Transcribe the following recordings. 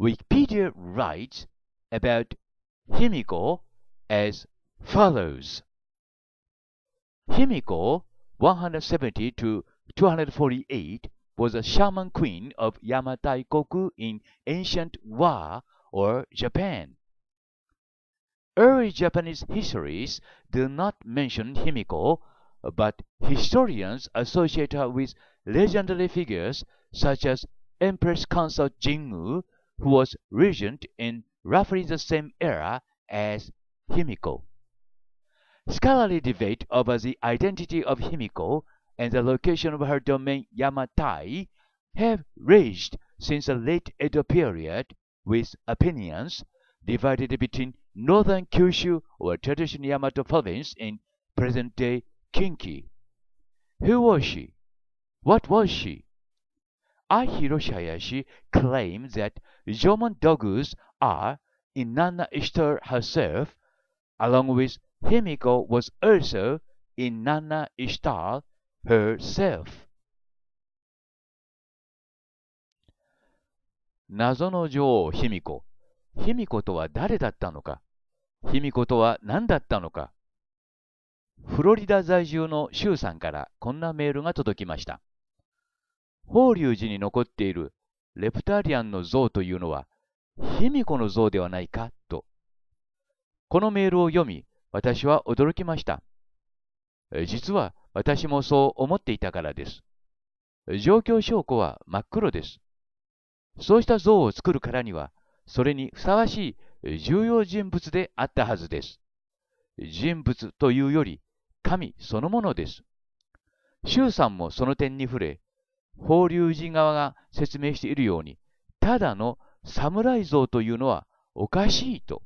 Wikipedia writes about Himiko as follows. Himiko 170 to 248 was a shaman queen of Yamatai Koku in ancient Wa or Japan. Early Japanese histories do not mention Himiko, but historians associate her with legendary figures such as Empress Consort Jingu who was regent in roughly the same era as Himiko. Scholarly debate over the identity of Himiko and the location of her domain Yamatai have raged since the late Edo period, with opinions divided between northern Kyushu or traditional Yamato province in present-day Kinki. Who was she? What was she? ア h ロ r o h シ y a s h i c l a i m that German dogs are Inanna Ishtar herself, along with Himiko was also Inanna Ishtar herself. 謎の女王ヒミコ。卑弥呼とは誰だったのか卑弥呼とは何だったのかフロリダ在住の周さんからこんなメールが届きました。法隆寺に残っているレプタリアンの像というのは、卑弥呼の像ではないかと。このメールを読み、私は驚きました。実は私もそう思っていたからです。状況証拠は真っ黒です。そうした像を作るからには、それにふさわしい重要人物であったはずです。人物というより、神そのものです。周さんもその点に触れ、法隆寺側が説明しているように、ただの侍像というのはおかしいと。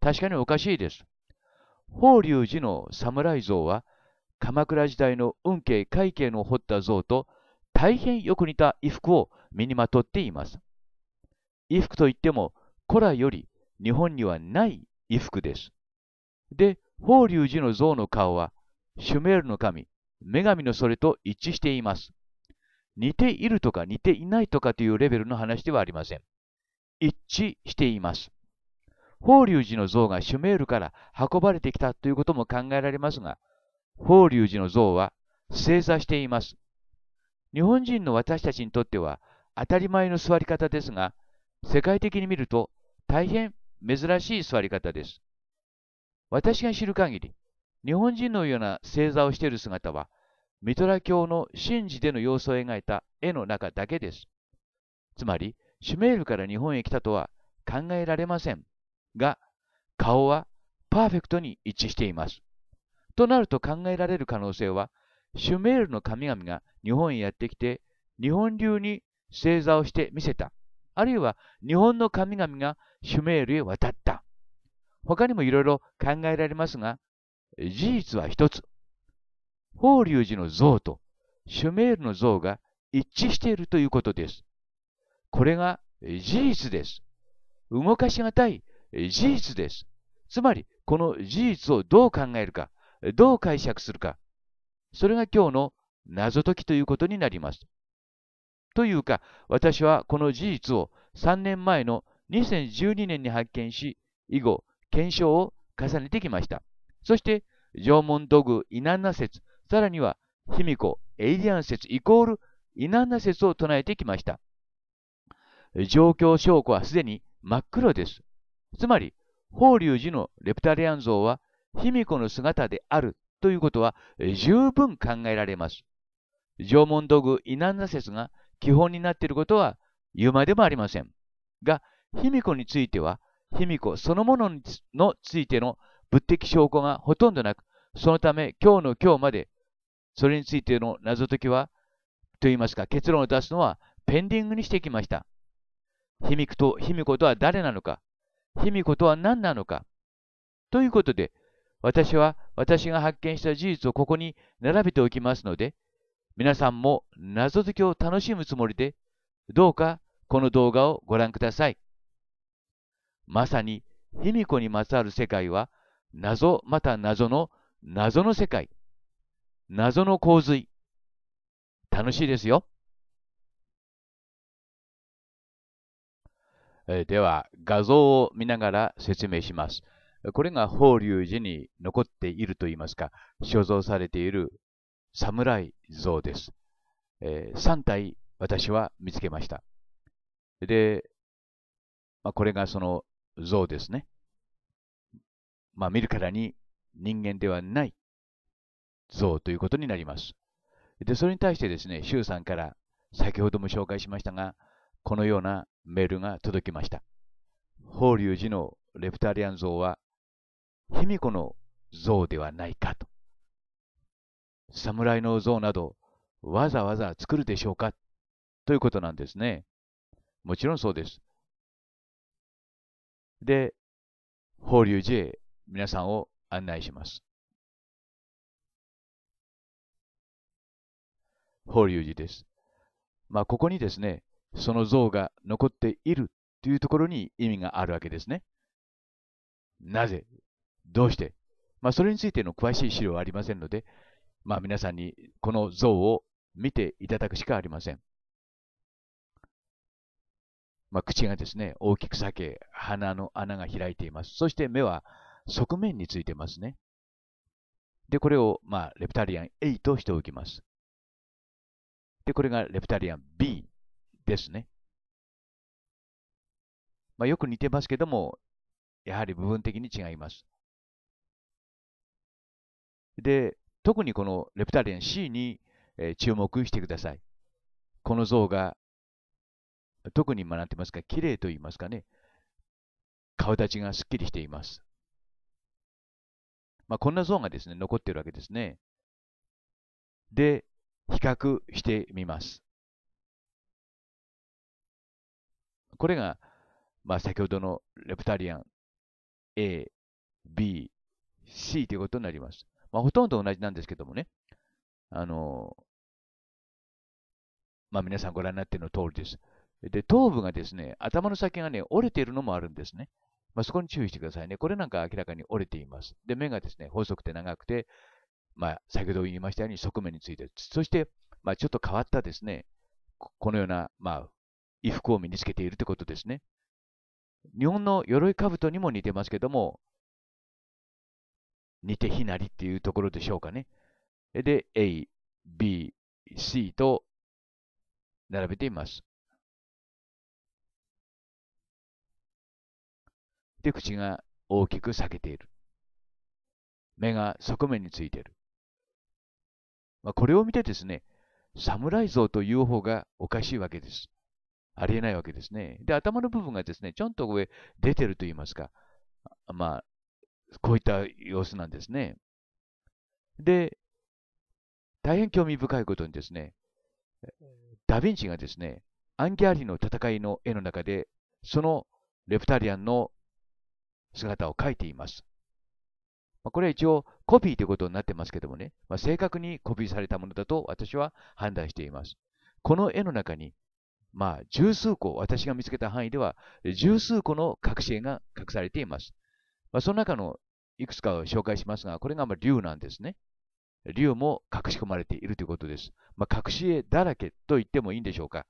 確かにおかしいです。法隆寺の侍像は、鎌倉時代の運慶会慶の彫った像と大変よく似た衣服を身にまとっています。衣服といっても古来より日本にはない衣服です。で、法隆寺の像の顔は、シュメールの神、女神のそれと一致しています。似ているとか似ていないとかというレベルの話ではありません。一致しています。法隆寺の像がシュメールから運ばれてきたということも考えられますが、法隆寺の像は正座しています。日本人の私たちにとっては当たり前の座り方ですが、世界的に見ると大変珍しい座り方です。私が知る限り、日本人のような正座をしている姿はミトラ教の神事での様子を描いた絵の中だけです。つまり、シュメールから日本へ来たとは考えられませんが、顔はパーフェクトに一致しています。となると考えられる可能性は、シュメールの神々が日本へやってきて、日本流に正座をして見せた。あるいは日本の神々がシュメールへ渡った。他にもいろいろ考えられますが、事実は一つ。法隆寺の像とシュメールの像が一致しているということです。これが事実です。動かしがたい事実です。つまり、この事実をどう考えるか、どう解釈するか、それが今日の謎解きということになります。というか、私はこの事実を3年前の2012年に発見し、以後、検証を重ねてきました。そして、縄文土偶イナンナ説さらには、卑弥呼、エイリアン説イコールイナンナ説を唱えてきました。状況証拠はすでに真っ黒です。つまり、法隆寺のレプタリアン像は卑弥呼の姿であるということは十分考えられます。縄文土偶イナンナ説が基本になっていることは言うまでもありません。が、卑弥呼については、卑弥呼そのものについての物的証拠がほとんどなく、そのため今日の今日までそれについての謎解きは、といいますか、結論を出すのはペンディングにしてきました。卑弥呼と、卑弥呼とは誰なのか、卑弥呼とは何なのか。ということで、私は私が発見した事実をここに並べておきますので、皆さんも謎解きを楽しむつもりで、どうかこの動画をご覧ください。まさに卑弥呼にまつわる世界は、謎また謎の謎の世界。謎の洪水。楽しいですよ。えでは、画像を見ながら説明します。これが法隆寺に残っているといいますか、所蔵されている侍像です。えー、3体私は見つけました。で、まあ、これがその像ですね。まあ見るからに人間ではない増ということになります。で、それに対してですね、周さんから先ほども紹介しましたが、このようなメールが届きました。法隆寺のレプタリアン像は、卑弥呼の像ではないかと。侍の像など、わざわざ作るでしょうかということなんですね。もちろんそうです。で、法隆寺へ皆さんを案内します。法隆寺です。まあ、ここにですね、その像が残っているというところに意味があるわけですね。なぜどうしてまあ、それについての詳しい資料はありませんので、まあ、皆さんにこの像を見ていただくしかありません。まあ、口がですね、大きく裂け、鼻の穴が開いています。そして目は側面についてますね。で、これを、まあ、レプタリアン A としておきます。で、これがレプタリアン B ですね。まあ、よく似てますけども、やはり部分的に違います。で、特にこのレプタリアン C に、え注目してください。この像が、特に学んでますか、綺麗と言いますかね、顔立ちがすっきりしています。まあ、こんな像がですね、残ってるわけですね。で、比較してみます。これが、まあ、先ほどのレプタリアン A、B、C ということになります。まあ、ほとんど同じなんですけどもね、あの、まあ、皆さんご覧になっての通りです。で、頭部がですね、頭の先がね、折れているのもあるんですね。まあ、そこに注意してくださいね。これなんか明らかに折れています。で、目がですね、細くて長くて、まあ、先ほど言いましたように側面について、そして、まあ、ちょっと変わったですね、このような、まあ、衣服を身につけているということですね。日本の鎧兜にも似てますけども、似て非なりっていうところでしょうかね。で、A、B、C と並べています。で、口が大きく裂けている。目が側面についている。まあ、これを見てですね、侍像という方がおかしいわけです。ありえないわけですね。で、頭の部分がですね、ちょんと上出てると言いますか、まあ、こういった様子なんですね。で、大変興味深いことにですね、ダ・ヴィンチがですね、アンギャーリの戦いの絵の中で、そのレプタリアンの姿を描いています。まあ、これは一応コピーということになってますけどもね、まあ、正確にコピーされたものだと私は判断しています。この絵の中に、まあ、十数個、私が見つけた範囲では、十数個の隠し絵が隠されています。まあ、その中のいくつかを紹介しますが、これがまあ竜なんですね。竜も隠し込まれているということです。まあ、隠し絵だらけと言ってもいいんでしょうか。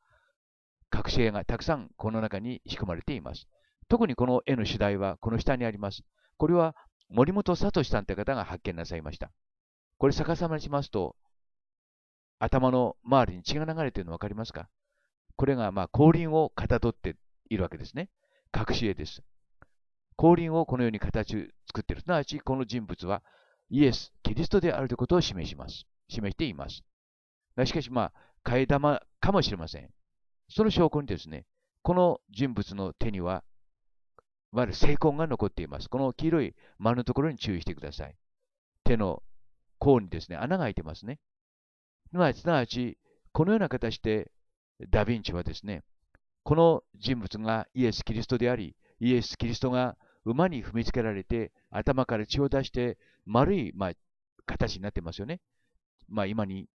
隠し絵がたくさんこの中に仕込まれています。特にこの絵の主題はこの下にあります。これは森本聡さんという方が発見なさいました。これ逆さまにしますと、頭の周りに血が流れているの分かりますかこれがまあ後輪をかたどっているわけですね。隠し絵です。後輪をこのように形作っている。すなわち、この人物はイエス、キリストであるということを示します。示しています。しかし、まあ、替え玉かもしれません。その証拠にですね、この人物の手にはわゆる性根が残っています。この黄色い丸のところに注意してください。手の甲にですね、穴が開いてますね。まあ、すなわち、このような形でダ・ヴィンチはですね、この人物がイエス・キリストであり、イエス・キリストが馬に踏みつけられて、頭から血を出して、丸い、まあ、形になってますよね。まあ、今に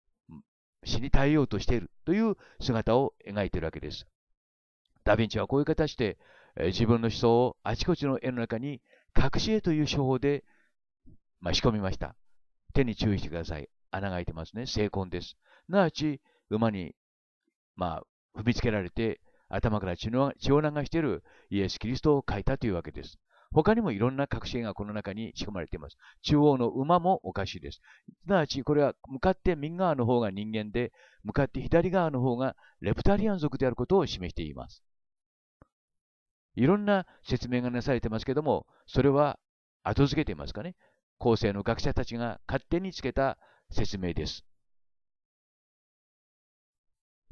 死に耐えようとしているという姿を描いているわけです。ダ・ヴィンチはこういう形で自分の思想をあちこちの絵の中に隠し絵という手法で、まあ、仕込みました。手に注意してください。穴が開いてますね。精魂です。なわち、馬に、まあ、踏みつけられて、頭から血の血を流しているイエス・キリストを描いたというわけです。他にもいろんな隠し絵がこの中に仕込まれています。中央の馬もおかしいです。すなわち、これは向かって右側の方が人間で、向かって左側の方がレプタリアン族であることを示しています。いろんな説明がなされてますけども、それは後付けていますかね。後世の学者たちが勝手につけた説明です。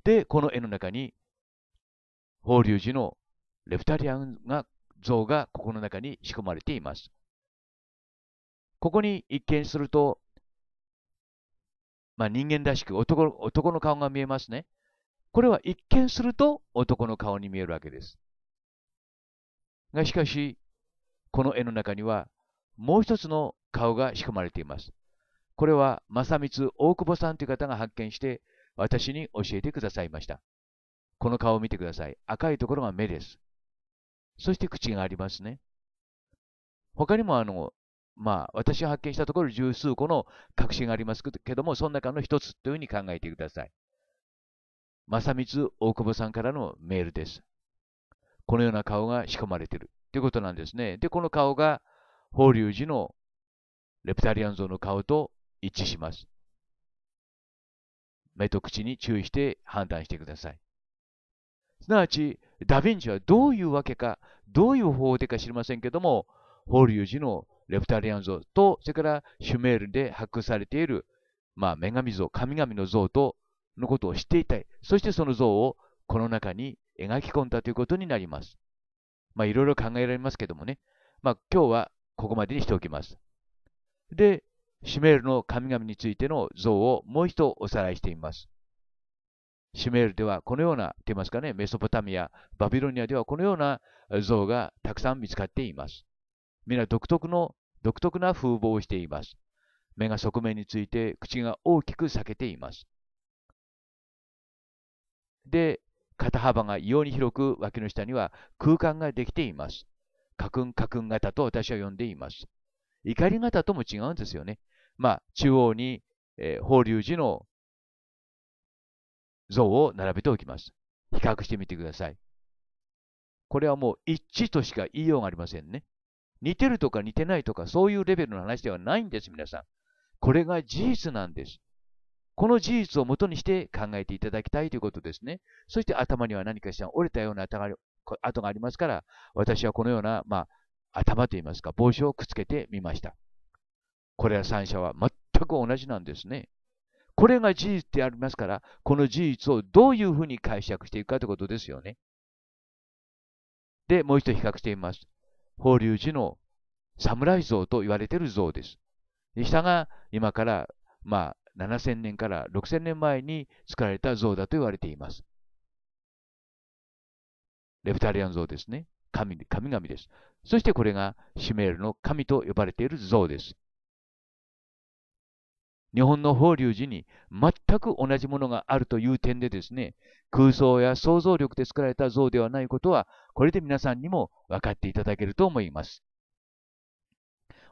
で、この絵の中に、法隆寺のレプタリアンが像がここの中に仕込まれています。ここに一見すると、まあ、人間らしく男男の顔が見えますね。これは一見すると男の顔に見えるわけです。がしかし、この絵の中にはもう一つの顔が仕込まれています。これは正光大久保さんという方が発見して私に教えてくださいました。この顔を見てください。赤いところが目です。そして口がありますね。他にもあの、まあ、私が発見したところ十数個の確信がありますけども、その中の一つというふうに考えてください。正光大久保さんからのメールです。このような顔が仕込まれているということなんですね。で、この顔が法隆寺のレプタリアン像の顔と一致します。目と口に注意して判断してください。すなわち、ダ・ヴィンチはどういうわけか、どういう方法でか知りませんけども、法隆寺のレプタリアン像と、それからシュメールで発掘されている、まあ、女神像、神々の像とのことを知っていたい。そしてその像をこの中に描き込んだということになります。まあ、いろいろ考えられますけどもね。まあ、今日はここまでにしておきます。で、シュメールの神々についての像をもう一度おさらいしてみます。シュメールではこのような、と言いますかね、メソポタミア、バビロニアではこのような像がたくさん見つかっています。皆独特の、独特な風貌をしています。目が側面について口が大きく裂けています。で、肩幅が異様に広く脇の下には空間ができています。カクンカクン型と私は呼んでいます。怒り型とも違うんですよね。まあ、中央に、えー、法隆寺の像を並べておきます。比較してみてください。これはもう一致としか言いようがありませんね。似てるとか似てないとかそういうレベルの話ではないんです、皆さん。これが事実なんです。この事実をもとにして考えていただきたいということですね。そして頭には何かしら折れたような跡がありますから、私はこのような、まあ、頭といいますか、帽子をくっつけてみました。これら三者は全く同じなんですね。これが事実でありますから、この事実をどういうふうに解釈していくかということですよね。で、もう一度比較してみます。法隆寺の侍像と言われている像です。下が今から、まあ、7000年から6000年前に作られた像だと言われています。レプタリアン像ですね。神、神々です。そしてこれがシュメールの神と呼ばれている像です。日本の法隆寺に全く同じものがあるという点でですね、空想や想像力で作られた像ではないことは、これで皆さんにも分かっていただけると思います。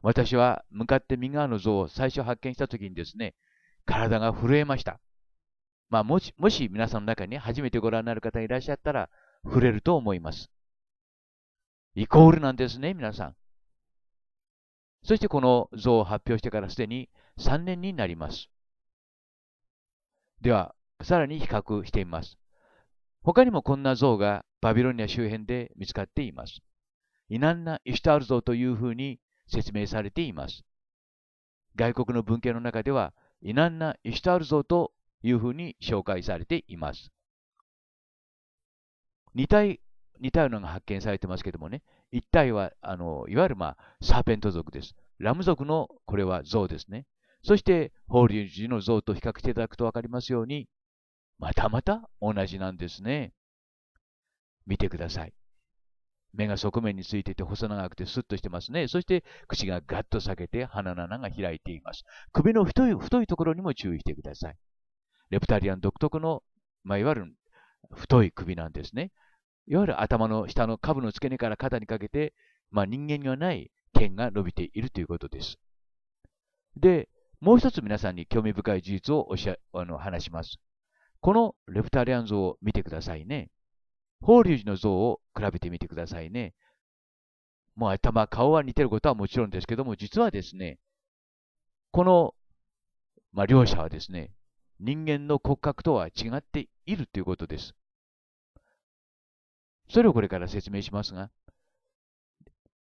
私は向かって右側の像を最初発見した時にですね、体が震えました。まあ、もし、もし皆さんの中に、初めてご覧になる方いらっしゃったら、触れると思います。イコールなんですね、皆さん。そしてこの像を発表してからすでに3年になります。では、さらに比較してみます。他にもこんな像がバビロニア周辺で見つかっています。イナンナ・イシュタール像というふうに説明されています。外国の文献の中では、イナンナ・イシュタル像というふうに紹介されています。似体、似体のが発見されてますけどもね、一体は、あの、いわゆる、まあ、サーペント族です。ラム族の、これは像ですね。そして、法隆寺の像と比較していただくとわかりますように、またまた同じなんですね。見てください。目が側面についていて細長くてスッとしてますね。そして口がガッと裂けて鼻の穴が開いています。首の太い太いところにも注意してください。レプタリアン独特の、まあ、いわゆる太い首なんですね。いわゆる頭の下の下部の付け根から肩にかけて、まあ、人間にはない剣が伸びているということです。で、もう一つ皆さんに興味深い事実をおしゃあの話します。このレプタリアン像を見てくださいね。法隆寺の像を比べてみてくださいね。もう頭、顔は似てることはもちろんですけども、実はですね、この、まあ、両者はですね、人間の骨格とは違っているということです。それをこれから説明しますが、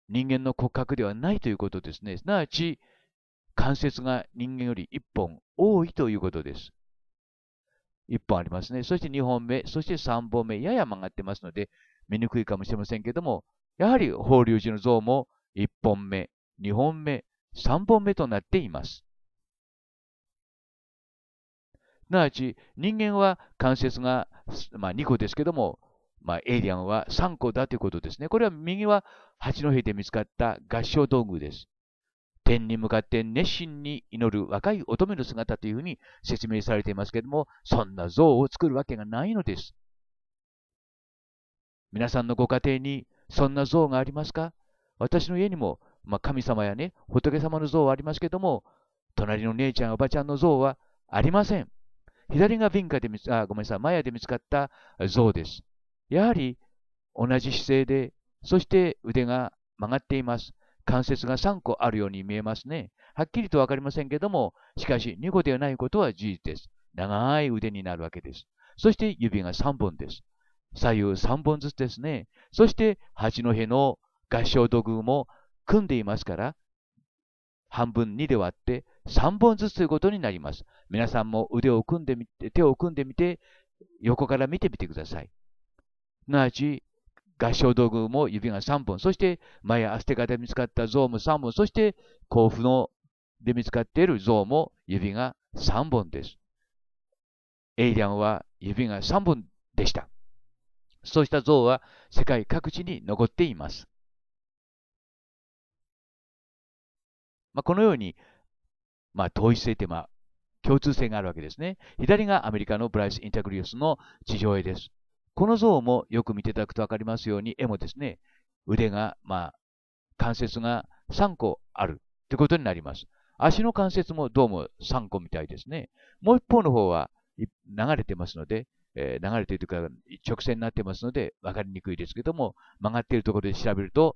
人間の骨格ではないということですね。すなわち、関節が人間より1本多いということです。1本ありますね。そして2本目、そして3本目、やや曲がってますので、見にくいかもしれませんけども、やはり法隆寺の像も1本目、2本目、3本目となっています。すなわち、人間は関節が、まあ、2個ですけども、まあ、エイリアンは3個だということですね。これは右は八戸で見つかった合唱道具です。天に向かって熱心に祈る若い乙女の姿というふうに説明されていますけれども、そんな像を作るわけがないのです。皆さんのご家庭にそんな像がありますか私の家にも、まあ、神様やね、仏様の像はありますけども、隣の姉ちゃん、おばちゃんの像はありません。左が文化で見つ、あ、ごめんなさい、マヤで見つかった像です。やはり同じ姿勢で、そして腕が曲がっています。関節が3個あるように見えますね。はっきりとわかりませんけども、しかし2個ではないことは事実です。長い腕になるわけです。そして指が3本です。左右3本ずつですね。そして八戸の合掌土偶も組んでいますから、半分2で割って3本ずつということになります。皆さんも腕を組んでみて、手を組んでみて、横から見てみてください。すなわち、合唱道具も指が3本、そしてマヤアステカで見つかった像も3本、そして甲府ので見つかっている像も指が3本です。エイリアンは指が3本でした。そうした像は世界各地に残っています。まあ、このように、まあ、統一性というのは共通性があるわけですね。左がアメリカのブライス・インタグリウスの地上絵です。この像もよく見ていただくとわかりますように、絵もですね、腕が、まあ、関節が3個あるということになります。足の関節もどうも3個みたいですね。もう一方の方は流れてますので、えー、流れているから直線になってますので分かりにくいですけども、曲がっているところで調べると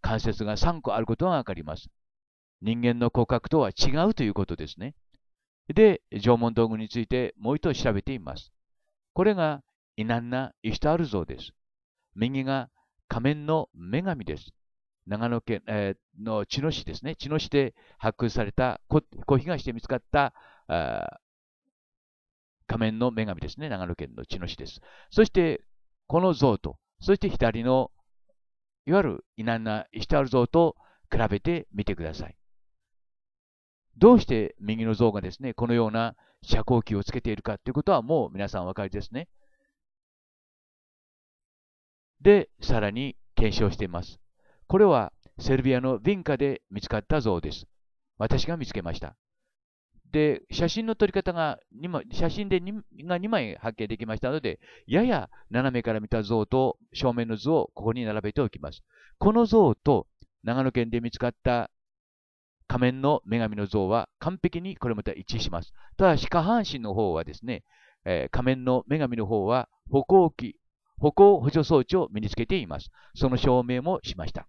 関節が3個あることが分かります。人間の骨格とは違うということですね。で、縄文道具についてもう一度調べています。これがイナンナ・イシタール像です。右が仮面の女神です。長野県、えー、の茅野市ですね。茅野市で発掘された、小東で見つかった仮面の女神ですね。長野県の茅野市です。そして、この像と、そして左の、いわゆるイナンナ・イシタール像と比べてみてください。どうして右の像がですね、このような遮光器をつけているかということはもう皆さんお分かりですね。でさらに検証しています。これはセルビアのヴィンカで見つかった像です。私が見つけました。で、写真の撮り方が2枚、写真で 2, が2枚発見できましたので、やや斜めから見た像と正面の図をここに並べておきます。この像と長野県で見つかった仮面の女神の像は完璧にこれまた一致します。ただし下半身の方はですね、えー、仮面の女神の方は歩行器歩行補助装置を身につけています。その証明もしました。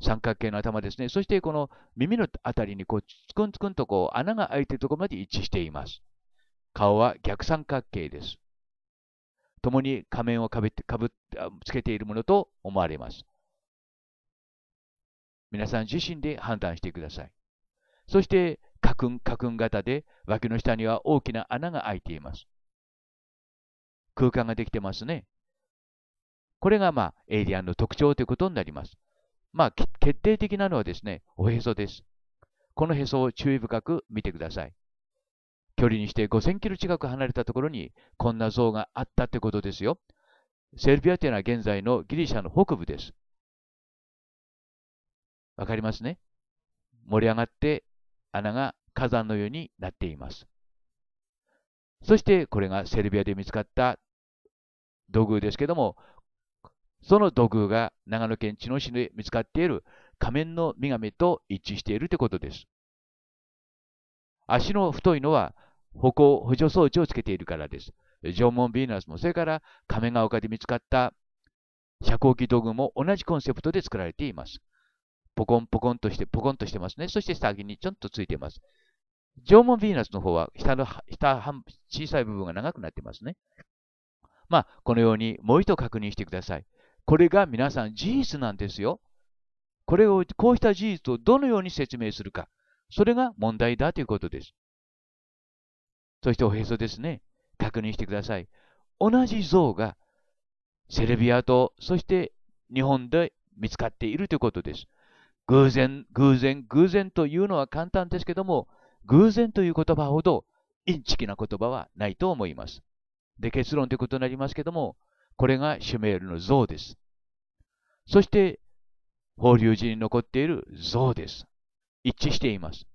三角形の頭ですね。そしてこの耳のあたりにこう、ツクンツクンとこう穴が開いているところまで一致しています。顔は逆三角形です。共に仮面をかぶってかぶつけているものと思われます。皆さん自身で判断してください。そして、カクンカクン型で、脇の下には大きな穴が開いています。空間ができてますね。これが、まあ、エイリアンの特徴ということになります。まあ、決定的なのはですね、おへそです。このへそを注意深く見てください。距離にして5000キロ近く離れたところにこんな像があったってことですよ。セルビアというのは現在のギリシャの北部です。わかりますね盛り上がって穴が火山のようになっています。そしてこれがセルビアで見つかった土偶ですけども、その土偶が長野県茅野市で見つかっている仮面の女神と一致しているということです。足の太いのは歩行補助装置をつけているからです。縄文ヴィーナスも、それから亀ヶ丘で見つかった遮光器土偶も同じコンセプトで作られています。ポコンポコンとして、ポコンとしてますね。そして先にちょんとついています。縄文ヴィーナスの方は下の、下半、小さい部分が長くなってますね。まあ、このようにもう一度確認してください。これが皆さん事実なんですよ。これを、こうした事実をどのように説明するか。それが問題だということです。そしておへそですね。確認してください。同じ像がセルビアと、そして日本で見つかっているということです。偶然、偶然、偶然というのは簡単ですけども、偶然という言葉ほどインチキな言葉はないと思います。で、結論ということになりますけども、これがシュメールの像です。そして、法隆寺に残っている像です。一致しています。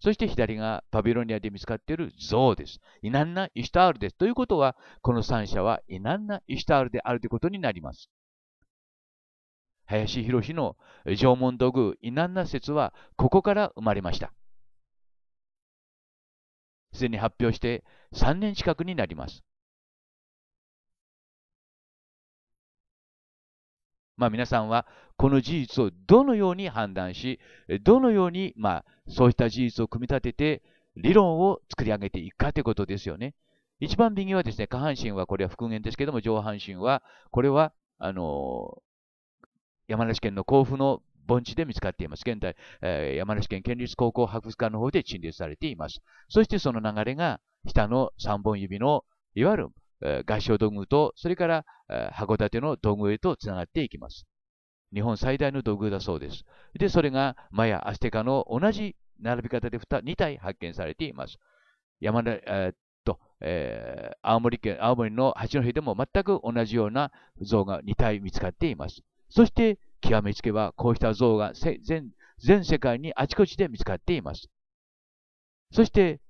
そして左がバビロニアで見つかっている像です。イナンナ・イシュタールです。ということは、この三者はイナンナ・イシュタールであるということになります。林博の縄文土偶イナンナ説はここから生まれました。すでに発表して3年近くになります。まあ、皆さんはこの事実をどのように判断し、どのように、まあ、そうした事実を組み立てて、理論を作り上げていくかということですよね。一番右はですね、下半身はこれは復元ですけども、上半身は、これは、あの山梨県の甲府の盆地で見つかっています。現在、えー、山梨県県立高校博物館の方で陳列されています。そしてその流れが、下の3本指の、いわゆる、えー、合掌道具と、それから、函館の土偶へとつながっていきます。日本最大の土偶だそうです。で、それがマヤ、アステカの同じ並び方で 2, 2体発見されています。山田、えー、っと、えー、青森県、青森の八戸でも全く同じような像が2体見つかっています。そして、極めつけば、こうした像が全全世界にあちこちで見つかっています。そして、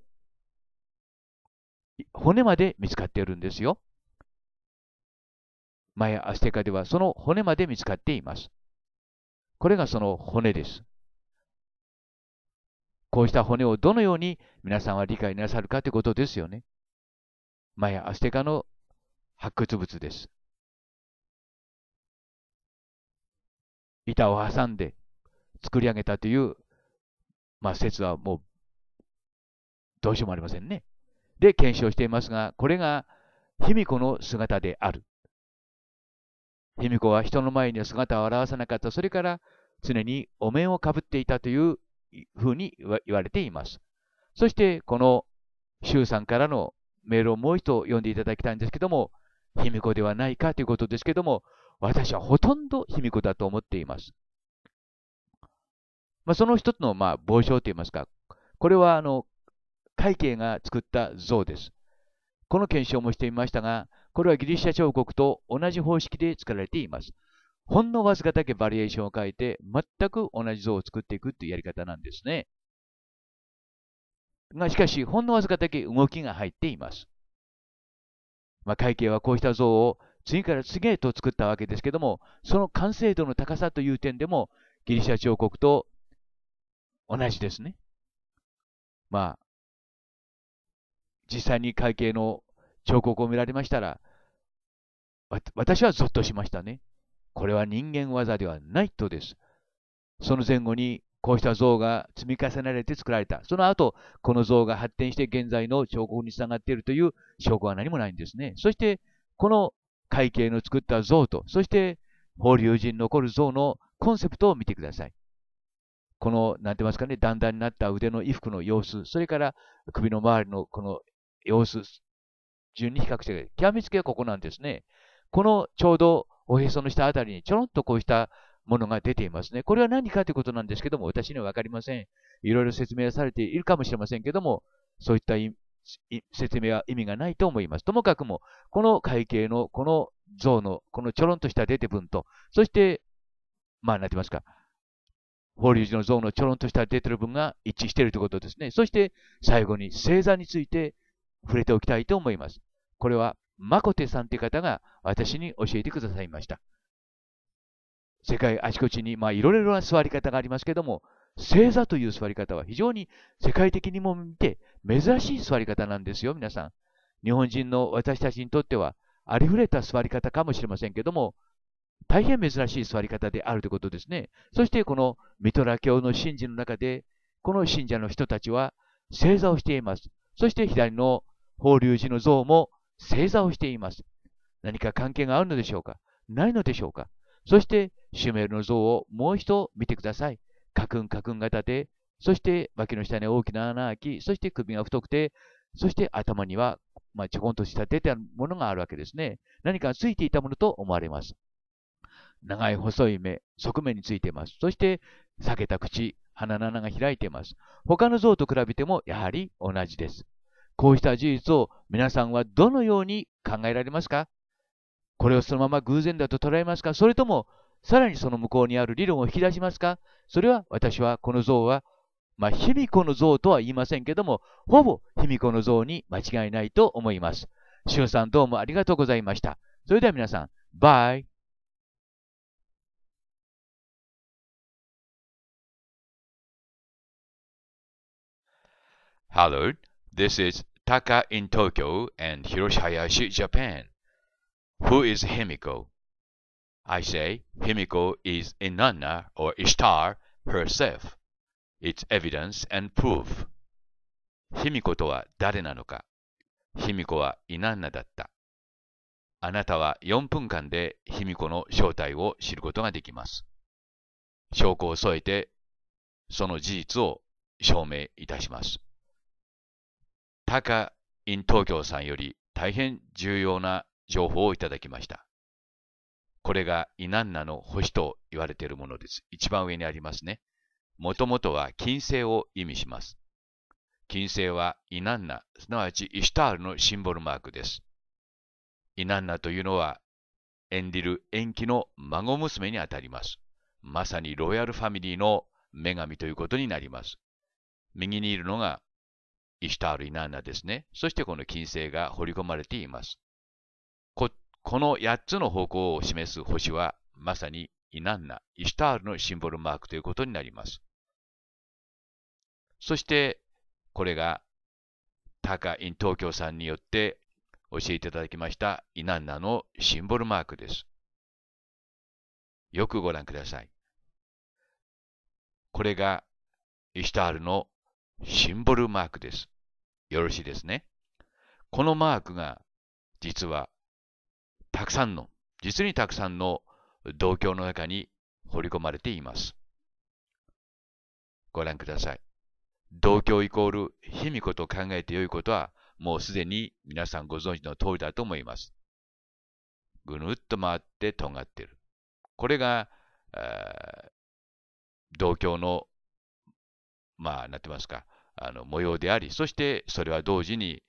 骨まで見つかっているんですよ。マヤ・アステカではその骨まで見つかっています。これがその骨です。こうした骨をどのように皆さんは理解なさるかということですよね。マヤ・アステカの発掘物です。板を挟んで作り上げたという、まあ、説はもうどうしようもありませんね。で、検証していますが、これが卑弥呼の姿である。卑弥呼は人の前には姿を現さなかった。それから常にお面をかぶっていたというふうに言われています。そしてこの周さんからのメールをもう一度読んでいただきたいんですけども、卑弥呼ではないかということですけども、私はほとんど卑弥呼だと思っています。まあ、その一つのまあ傍聴といいますか、これはあの会慶が作った像です。この検証もしてみましたが、これはギリシャ彫刻と同じ方式で作られています。ほんのわずかだけバリエーションを変えて、全く同じ像を作っていくというやり方なんですね。が、しかし、ほんのわずかだけ動きが入っています。まあ、会計はこうした像を次から次へと作ったわけですけども、その完成度の高さという点でも、ギリシャ彫刻と同じですね。まあ、実際に会計の彫刻を見られましたら、私はぞっとしましたね。これは人間技ではないとです。その前後にこうした像が積み重ねられて作られた。その後、この像が発展して現在の彫刻につながっているという証拠は何もないんですね。そして、この会計の作った像と、そして、法隆寺に残る像のコンセプトを見てください。この、なんて言いますかね、段々になった腕の衣服の様子、それから首の周りのこの様子、順に比較して、極めつけはここなんですね。このちょうどおへその下あたりにちょろんとこうしたものが出ていますね。これは何かということなんですけども、私にはわかりません。いろいろ説明されているかもしれませんけども、そういった説明は意味がないと思います。ともかくも、この会計の、この像の、このちょろんとした出て分と、そして、まあ、なんて言いますか、法隆寺の像のちょろんとした出てる分が一致しているということですね。そして、最後に星座について触れておきたいと思います。これは、マコテさんという方が私に教えてくださいました。世界あちこちに、まいろいろな座り方がありますけども、正座という座り方は非常に世界的にも見て珍しい座り方なんですよ、皆さん。日本人の私たちにとってはありふれた座り方かもしれませんけども、大変珍しい座り方であるということですね。そしてこのミトラ教の神事の中で、この信者の人たちは正座をしています。そして左の法隆寺の像も正座をしています。何か関係があるのでしょうかないのでしょうかそして、シュメールの像をもう一度見てください。カクンカクン型で、そして脇の下に大きな穴開き、そして首が太くて、そして頭には、まあ、ちょこんとした出てあるものがあるわけですね。何かついていたものと思われます。長い細い目、側面についています。そして、裂けた口、鼻の穴が開いています。他の像と比べてもやはり同じです。こうした事実を皆さんはどのように考えられますかこれをそのまま偶然だと捉えますかそれとも、さらにその向こうにある理論を引き出しますかそれは私はこの像は、まあ、卑弥呼の像とは言いませんけども、ほぼ卑弥呼の像に間違いないと思います。しゅんさんどうもありがとうございました。それでは皆さん、バイ。h a l l o d This is Taka in Tokyo and Hiroshi Hayashi, Japan. Who is Himiko? I say Himiko is Inanna or Ishtar herself. It's evidence and proof. Himiko とは誰なのか Himiko はイナンナだった。あなたは4分間で卑弥呼の正体を知ることができます。証拠を添えて、その事実を証明いたします。タカ in 東京さんより大変重要な情報をいただきました。これがイナンナの星と言われているものです。一番上にありますね。もともとは金星を意味します。金星はイナンナ、すなわちイシュタールのシンボルマークです。イナンナというのは、エンディル・エンキの孫娘にあたります。まさにロイヤルファミリーの女神ということになります。右にいるのがイシュタール・イナンナですね。そしてこの金星が彫り込まれています。この8つの方向を示す星は、まさにイナンナ、イシュタールのシンボルマークということになります。そして、これが、タカ・イン東京さんによって教えていただきましたイナンナのシンボルマークです。よくご覧ください。これがイシュタールのシンボルマークです。よろしいですね。このマークが実はたくさんの、実にたくさんの同居の中に彫り込まれています。ご覧ください。同居イコール卑弥呼と考えてよいことはもうすでに皆さんご存知の通りだと思います。ぐるっと回って尖ってる。これが、同居のまあ、なってますか、あの模様であり、そしてそれは同時に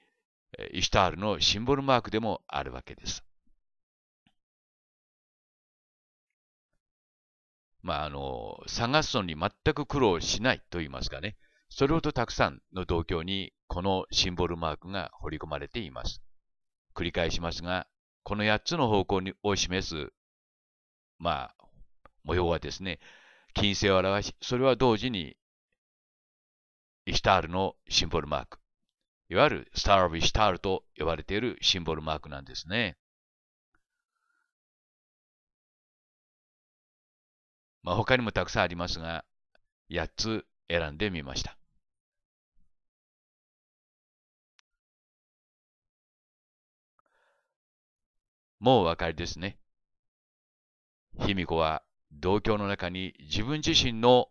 イシュタールのシンボルマークでもあるわけです。まあ、あの、探すのに全く苦労しないと言いますかね、それほどたくさんの同居にこのシンボルマークが彫り込まれています。繰り返しますが、この8つの方向を示す、まあ、模様はですね、金星を表し、それは同時にイシュタールのシンボルマーク。いわゆるスター・オブ・イシュタールと呼ばれているシンボルマークなんですね。まあ、他にもたくさんありますが、8つ選んでみました。もうお分かりですね。卑弥呼は同郷の中に自分自身の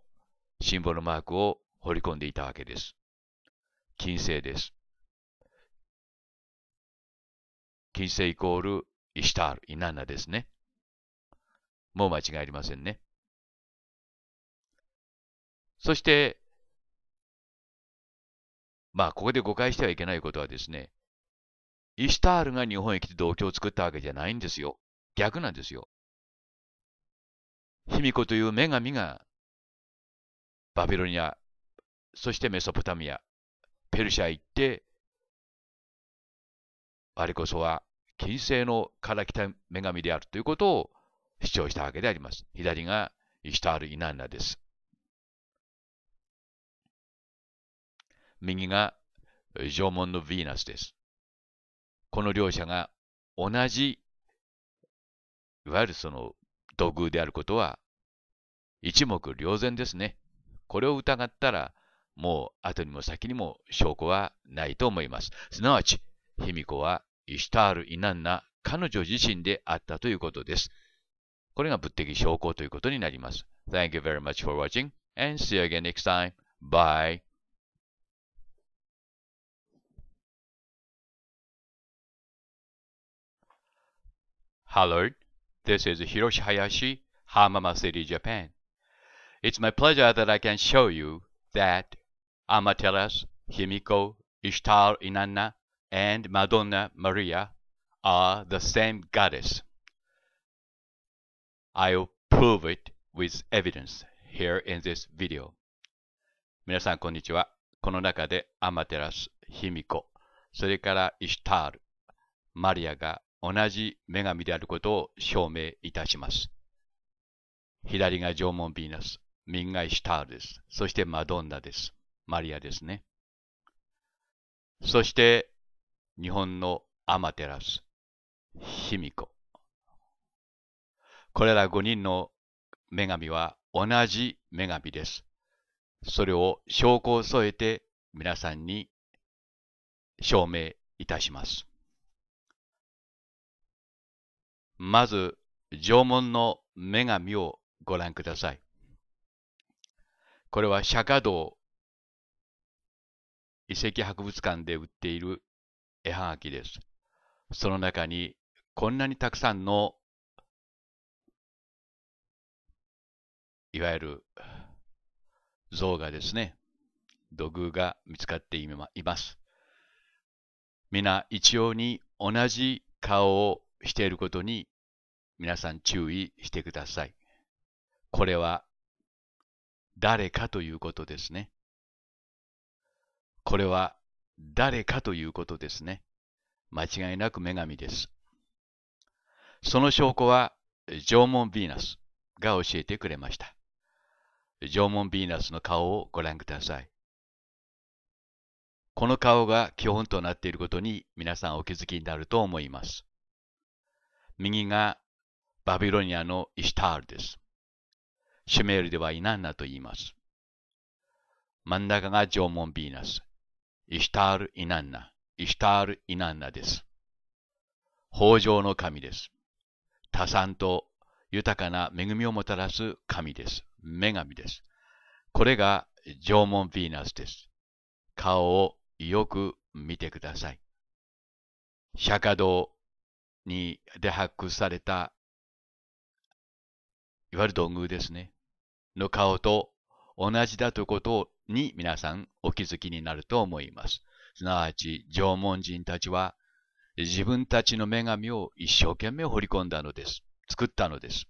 シンボルマークを掘り込んでいたわけです。金星です。金星イコールイシタール、イナナですね。もう間違いありませんね。そして、まあ、ここで誤解してはいけないことはですね、イシュタールが日本へ来て同居を作ったわけじゃないんですよ。逆なんですよ。卑弥呼という女神がバビロニアそしてメソポタミア、ペルシャ行って、あれこそは金星のから来た女神であるということを主張したわけであります。左がイシュタール・イナンナです。右が縄文のヴィーナスです。この両者が同じ、いわゆるその土偶であることは一目瞭然ですね。これを疑ったらもう後にも先にも証拠はないと思います。すなわち、卑弥呼はイシュタール・イナンナ、彼女自身であったということです。これが物的証拠ということになります。Thank you very much for watching and see you again next time. Bye. Hello, this is Hiroshi Hayashi, Hamama City, Japan. It's my pleasure that I can show you that Amatelas, Himiko, Ishtar Inanna, and Madonna Maria are the same goddess. I'll prove it with evidence here in this video. 皆さん、こんにちは。この中でアマテラス、ヒミコ、それからイシュタール、マリアが同じ女神であることを証明いたします。左が縄文ヴィーナス、右がイシュタールです。そしてマドンナです。マリアですね。そして、日本のアマテラス、卑弥呼。これら5人の女神は同じ女神です。それを証拠を添えて皆さんに証明いたします。まず、縄文の女神をご覧ください。これは釈迦道遺跡博物館で売っている絵はがきです。その中にこんなにたくさんのいわゆる像がですね、土偶が見つかっています。皆一様に同じ顔をしていることに皆さん注意してください。これは誰かということですね。これは誰かということですね。間違いなく女神です。その証拠は縄文ヴィーナスが教えてくれました。縄文ヴィーナスの顔をご覧ください。この顔が基本となっていることに皆さんお気づきになると思います。右がバビロニアのイシュタールです。シュメールではイナンナと言います。真ん中が縄文ヴィーナス。イシュタール・イナンナ、イシュタール・イナンナです。豊穣の神です。多産と豊かな恵みをもたらす神です。女神です。これが縄文ヴィーナスです。顔をよく見てください。釈迦堂に出発掘された、いわゆる土偶ですね、の顔と同じだということをに皆さんお気づきになると思います。すなわち、縄文人たちは自分たちの女神を一生懸命彫り込んだのです。作ったのです。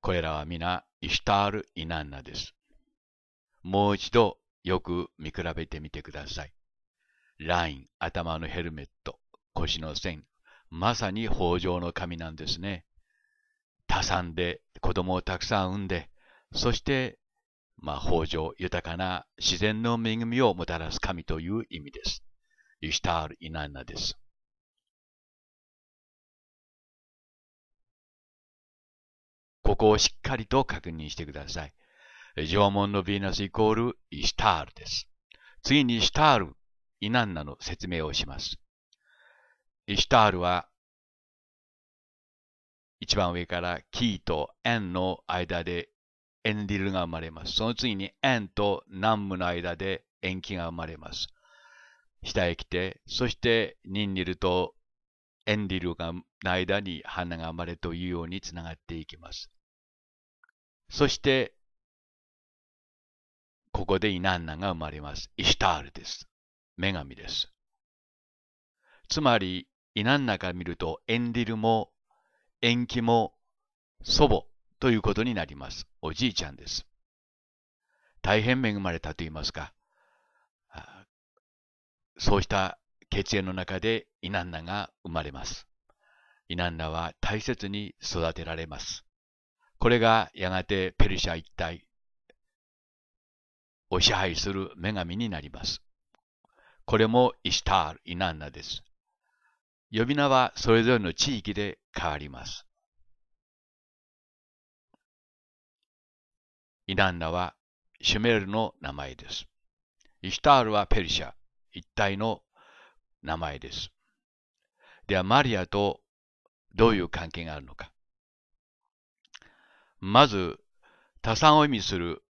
これらは皆、イシュタール・イナンナです。もう一度よく見比べてみてください。ライン、頭のヘルメット、腰の線、まさに北条の神なんですね。多産で子供をたくさん産んで、そしてまあ、豊穣、豊かな自然の恵みをもたらす神という意味です。イシュタール・イナンナです。ここをしっかりと確認してください。縄文のヴィーナスイコールイシュタールです。次にイシュタール・イナンナの説明をします。イシュタールは一番上からキーと円の間でエンディルが生まれます。その次にエンと南ムの間で延期が生まれます。下へ来て、そしてニンニルとエンディルがの間に花が生まれというようにつながっていきます。そして、ここでイナンナが生まれます。イシュタールです。女神です。つまり、イナンナから見ると、エンディルも、延期も、祖母、ということになります。おじいちゃんです。大変恵まれたと言いますか、そうした血縁の中でイナンナが生まれます。イナンナは大切に育てられます。これがやがてペルシャ一帯を支配する女神になります。これもイシタール・イナンナです。呼び名はそれぞれの地域で変わります。イナンナはシュメールの名前です。イシュタールはペルシャ、一体の名前です。では、マリアとどういう関係があるのか。まず、多産を意味する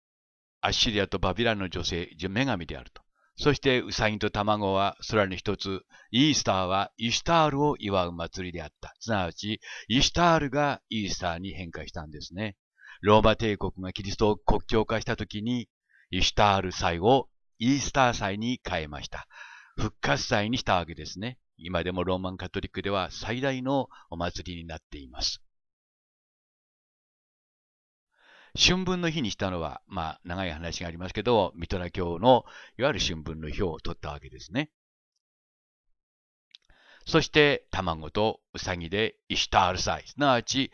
アッシリアとバビラの女性、女神であると。そして、ウサギと卵は空に一つ、イースターはイシュタールを祝う祭りであった。すなわち、イシュタールがイースターに変化したんですね。ローマ帝国がキリストを国教化した時に、イシュタール祭をイースター祭に変えました。復活祭にしたわけですね。今でもローマンカトリックでは最大のお祭りになっています。春分の日にしたのは、まあ、長い話がありますけど、ミトラ教の、いわゆる春分の日を取ったわけですね。そして、卵とウサギでイシュタール祭、すなわち、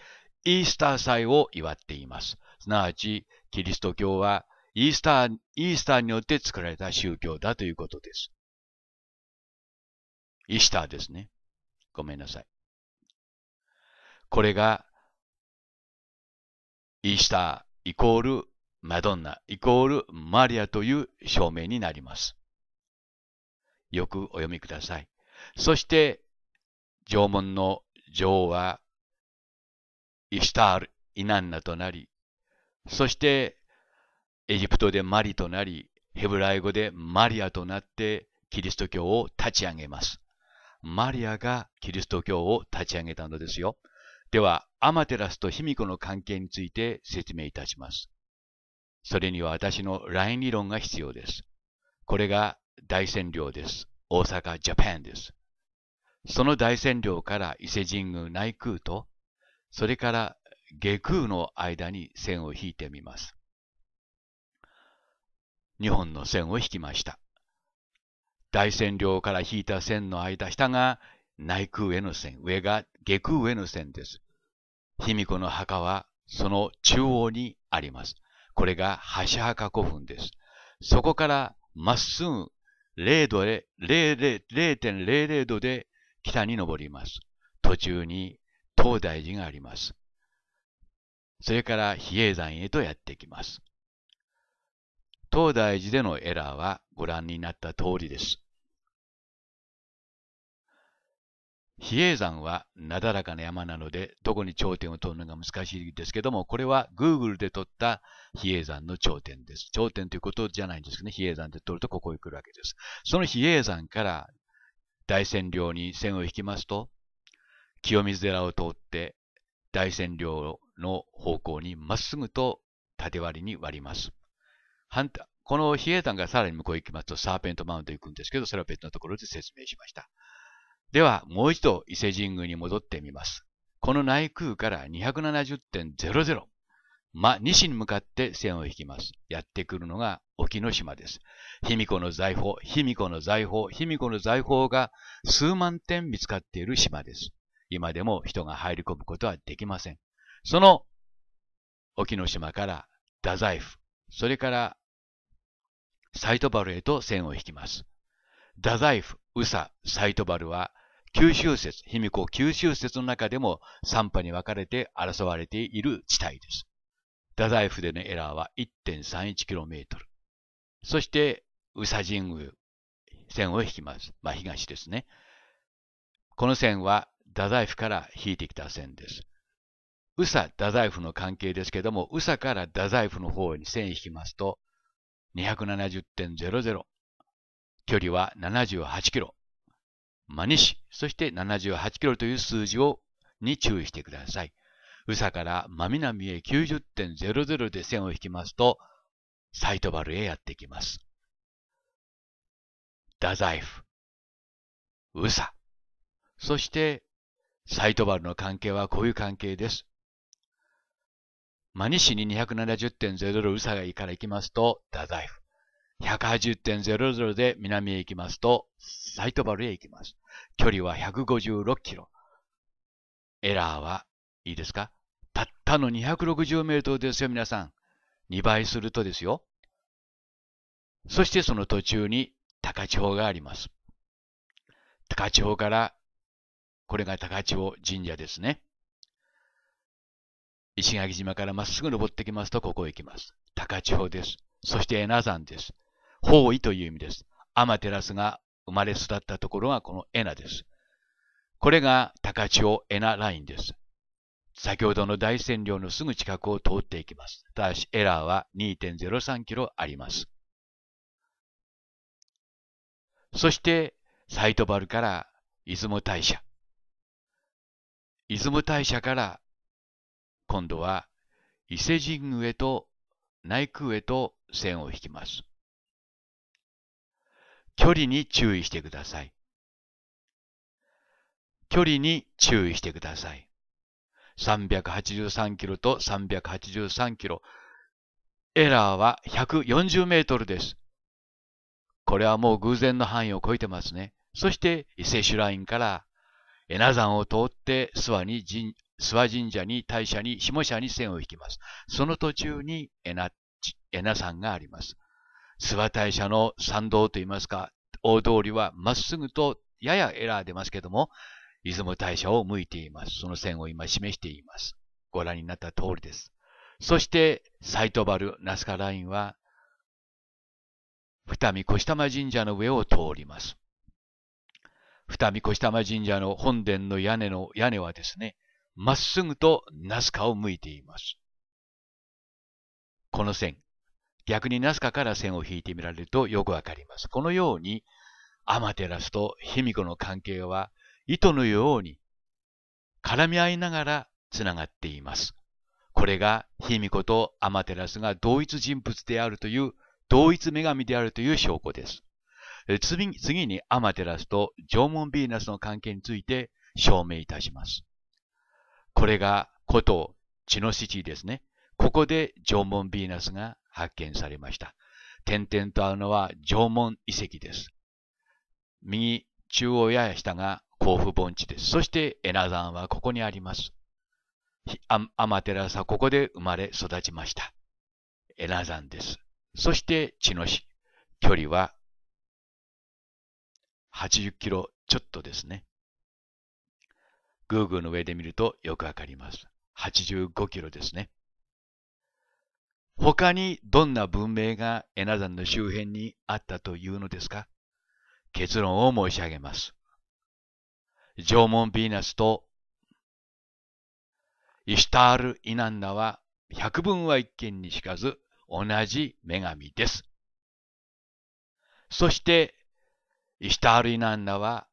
イースター祭を祝っています。すなわち、キリスト教はイースター、イースターによって作られた宗教だということです。イースターですね。ごめんなさい。これが、イースターイコールマドンナイコールマリアという証明になります。よくお読みください。そして、縄文の女王はイシュタール、イナンナとなり、そしてエジプトでマリとなり、ヘブライ語でマリアとなってキリスト教を立ち上げます。マリアがキリスト教を立ち上げたのですよ。では、アマテラスと卑弥呼の関係について説明いたします。それには私のライン理論が必要です。これが大占領です。大阪ジャパンです。その大占領から伊勢神宮内宮とそれから下空の間に線を引いてみます。2本の線を引きました。大線量から引いた線の間、下が内空への線、上が下空への線です。卑弥呼の墓はその中央にあります。これが橋墓古墳です。そこからまっすぐ0度で、0.00度で北に登ります。途中に東大寺があります。それから比叡山へとやってきます。東大寺でのエラーはご覧になった通りです。比叡山はなだらかな山なので、どこに頂点を取るのが難しいですけども、これは Google で取った比叡山の頂点です。頂点ということじゃないんですけどね、比叡山で取るとここへ来るわけです。その比叡山から大仙稜に線を引きますと、清水寺を通って大山稜の方向にまっすぐと縦割りに割ります。反対この比叡山がさらに向こう行きますとサーペントマウント行くんですけど、それは別のところで説明しました。では、もう一度伊勢神宮に戻ってみます。この内宮から270.00、ま、西に向かって線を引きます。やってくるのが沖ノ島です。卑弥呼の財宝、卑弥呼の財宝、卑弥呼の財宝が数万点見つかっている島です。今でも人が入り込むことはできません。その、沖の島から太宰府、それからサイトバルへと線を引きます。太宰府、宇佐、サイトバルは、九州説、卑弥呼九州説の中でも3波に分かれて争われている地帯です。太宰府でのエラーは 1.31km。そして、宇佐神宮、線を引きます。まあ、東ですね。この線は太イフから引いてきた線です。サ、ダ太イフの関係ですけども、ウサから太イフの方に線引きますと、270.00。距離は78キロ。真西、そして78キロという数字をに注意してください。ウサから真南へ90.00で線を引きますと、サイトバルへやってきます。ザイフ、ウサ、そしてサイトバルの関係はこういう関係です。マニシに270.00ウサガイから行きますと、ダダイフ。180.00で南へ行きますと、サイトバルへ行きます。距離は156キロ。エラーは、いいですかたったの260メートルですよ、皆さん。2倍するとですよ。そしてその途中に高千穂があります。高千穂からこれが高千穂神社ですね。石垣島からまっすぐ登ってきますと、ここへ行きます。高千穂です。そして恵那山です。方位という意味です。天照が生まれ育ったところがこの恵那です。これが高千穂恵那ラインです。先ほどの大仙稜のすぐ近くを通っていきます。ただしエラーは2.03キロあります。そして、サイトバルから出雲大社。出雲大社から今度は伊勢神宮へと内宮へと線を引きます。距離に注意してください。距離に注意してください。383キロと383キロ。エラーは140メートルです。これはもう偶然の範囲を超えてますね。そして伊勢シュラインからエナ山を通って諏訪に神、諏訪神社に大社に下社に線を引きます。その途中にエナ、エナ山があります。諏訪大社の参道といいますか、大通りはまっすぐとややエラー出ますけども、出雲大社を向いています。その線を今示しています。ご覧になった通りです。そして、サイトバル、ナスカラインは、二見越玉神社の上を通ります。二見越玉神社の本殿の屋根の屋根はですね、まっすぐとナスカを向いています。この線、逆にナスカから線を引いてみられるとよくわかります。このように、アマテラスと卑弥呼の関係は糸のように絡み合いながらつながっています。これが卑弥呼とアマテラスが同一人物であるという同一女神であるという証拠です。次次にアマテラスと縄文ヴィーナスの関係について証明いたします。これが古都チノシティですね。ここで縄文ヴィーナスが発見されました。点々とあるのは縄文遺跡です。右中央やや下が甲府盆地です。そしてエナ山はここにあります。アマテラスはここで生まれ育ちました。エナ山です。そして、茅の市。距離は80キロちょっとですね。グーグーの上で見るとよくわかります。85キロですね。他にどんな文明がエナ山の周辺にあったというのですか結論を申し上げます。縄文ヴィーナスとイシュタール・イナンナは百分は一見にしかず同じ女神です。そしてイシュタールイナンナは、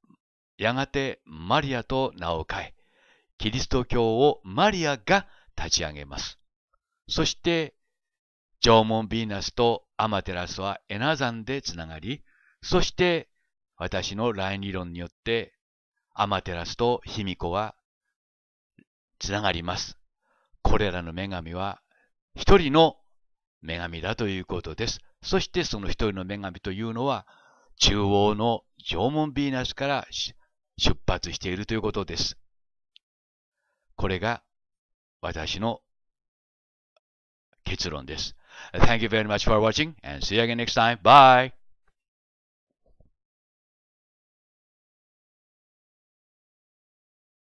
やがてマリアと名を変え、キリスト教をマリアが立ち上げます。そして、縄文ヴィーナスとアマテラスはエナザンでつながり、そして私のライン理論によってアマテラスと卑弥呼はつながります。これらの女神は一人の女神だということです。そしてその一人の女神というのは中央の縄文ヴィーナスから出発しているということです。これが私の結論です。Thank you very much for watching and see you again next time. Bye!